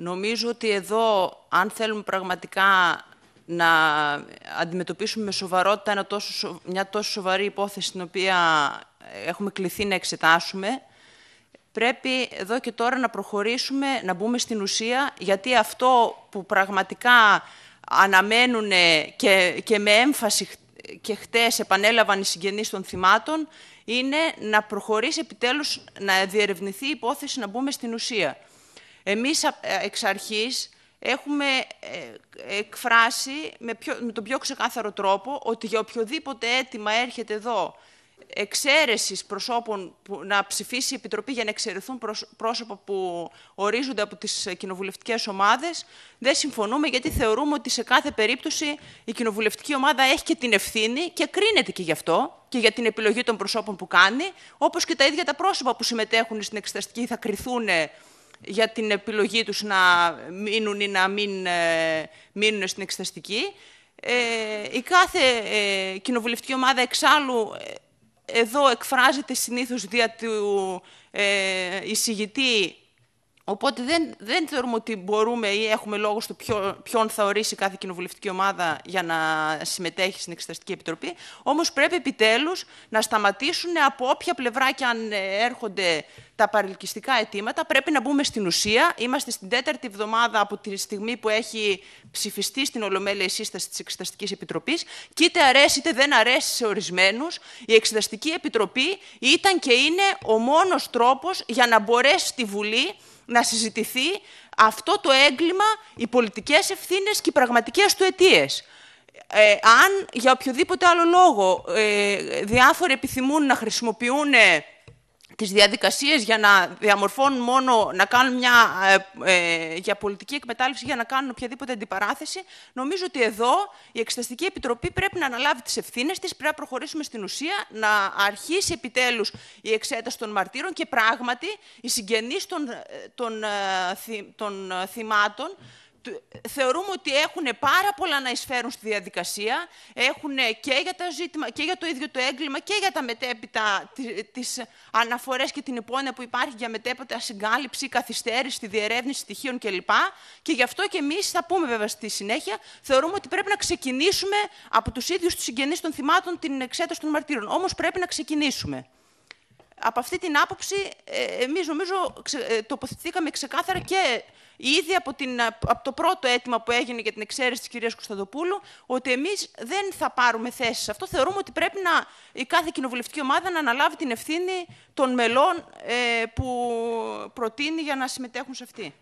Νομίζω ότι εδώ, αν θέλουμε πραγματικά να αντιμετωπίσουμε με σοβαρότητα μια τόσο σοβαρή υπόθεση την οποία ε, έχουμε κληθεί να εξετάσουμε, πρέπει εδώ και τώρα να προχωρήσουμε, να μπούμε στην ουσία, γιατί αυτό που πραγματικά αναμένουν και, και με έμφαση και χτες επανέλαβαν οι συγγενείς των θυμάτων, είναι να προχωρήσει επιτέλους να διερευνηθεί η υπόθεση, να μπούμε στην ουσία. Εμείς ε, εξ αρχής έχουμε ε, εκφράσει με, πιο, με τον πιο ξεκάθαρο τρόπο ότι για οποιοδήποτε αίτημα έρχεται εδώ εξαίρεσης προσώπων που να ψηφίσει η Επιτροπή για να εξαιρεθούν πρόσωπα που ορίζονται από τις κοινοβουλευτικές ομάδες, δεν συμφωνούμε γιατί θεωρούμε ότι σε κάθε περίπτωση η κοινοβουλευτική ομάδα έχει και την ευθύνη και κρίνεται και γι' αυτό και για την επιλογή των προσώπων που κάνει, όπως και τα ίδια τα πρόσωπα που συμμετέχουν στην εξεταστική θα κρυθούν για την επιλογή τους να μείνουν ή να μην ε, μείνουν στην εξεταστική. Ε, η κάθε ε, κοινοβουλευτική ομάδα εξάλλου εδώ εκφράζεται συνήθως δια του εισηγητή Οπότε δεν, δεν θεωρούμε ότι μπορούμε ή έχουμε λόγο στο ποιο, ποιον θα ορίσει κάθε κοινοβουλευτική ομάδα για να συμμετέχει στην Εξεταστική Επιτροπή. Όμως πρέπει επιτέλους να σταματήσουν από όποια πλευρά και αν ε, έρχονται τα παρελκυστικά αιτήματα. Πρέπει να μπούμε στην ουσία. Είμαστε στην τέταρτη εβδομάδα από τη στιγμή που έχει ψηφιστεί στην Ολομέλεια η σύσταση της Εξεταστικής Επιτροπής. Και είτε αρέσει είτε δεν αρέσει σε ορισμένους, η Εξεταστική Επιτροπή ήταν και είναι ο μόνος τρόπος για να μπορέσει τη Βουλή να συζητηθεί αυτό το έγκλημα, οι πολιτικές ευθύνες και οι πραγματικές του αιτίες. Ε, αν για οποιοδήποτε άλλο λόγο ε, διάφοροι επιθυμούν να χρησιμοποιούν τις διαδικασίες για να διαμορφώνουν μόνο, να κάνουν μια ε, ε, για πολιτική εκμετάλλευση, για να κάνουν οποιαδήποτε αντιπαράθεση. Νομίζω ότι εδώ η Εξεταστική Επιτροπή πρέπει να αναλάβει τις ευθύνες της, πρέπει να προχωρήσουμε στην ουσία, να αρχίσει επιτέλους η εξέταση των μαρτύρων και πράγματι οι συγγενείς των ε, θυμάτων θεωρούμε ότι έχουν πάρα πολλά να εισφέρουν στη διαδικασία, έχουν και για, τα ζήτημα, και για το ίδιο το έγκλημα και για τα μετέπειτα, τις αναφορές και την υπόνοια που υπάρχει για μετέπειτα συγκάλυψη, καθυστέρηση, διερεύνηση στοιχείων κλπ. Και γι' αυτό και εμείς θα πούμε βέβαια στη συνέχεια, θεωρούμε ότι πρέπει να ξεκινήσουμε από τους ίδιους τους συγγενείς των θυμάτων την εξέταση των μαρτύρων. Όμως πρέπει να ξεκινήσουμε. Από αυτή την άποψη, ε, εμείς νομίζω ε, τοποθετήκαμε ξεκάθαρα και ήδη από, την, από το πρώτο αίτημα που έγινε για την εξαίρεση της κυρίας Κωνσταντοπούλου, ότι εμείς δεν θα πάρουμε θέση σε αυτό. Θεωρούμε ότι πρέπει να, η κάθε κοινοβουλευτική ομάδα να αναλάβει την ευθύνη των μελών ε, που προτείνει για να συμμετέχουν σε αυτή.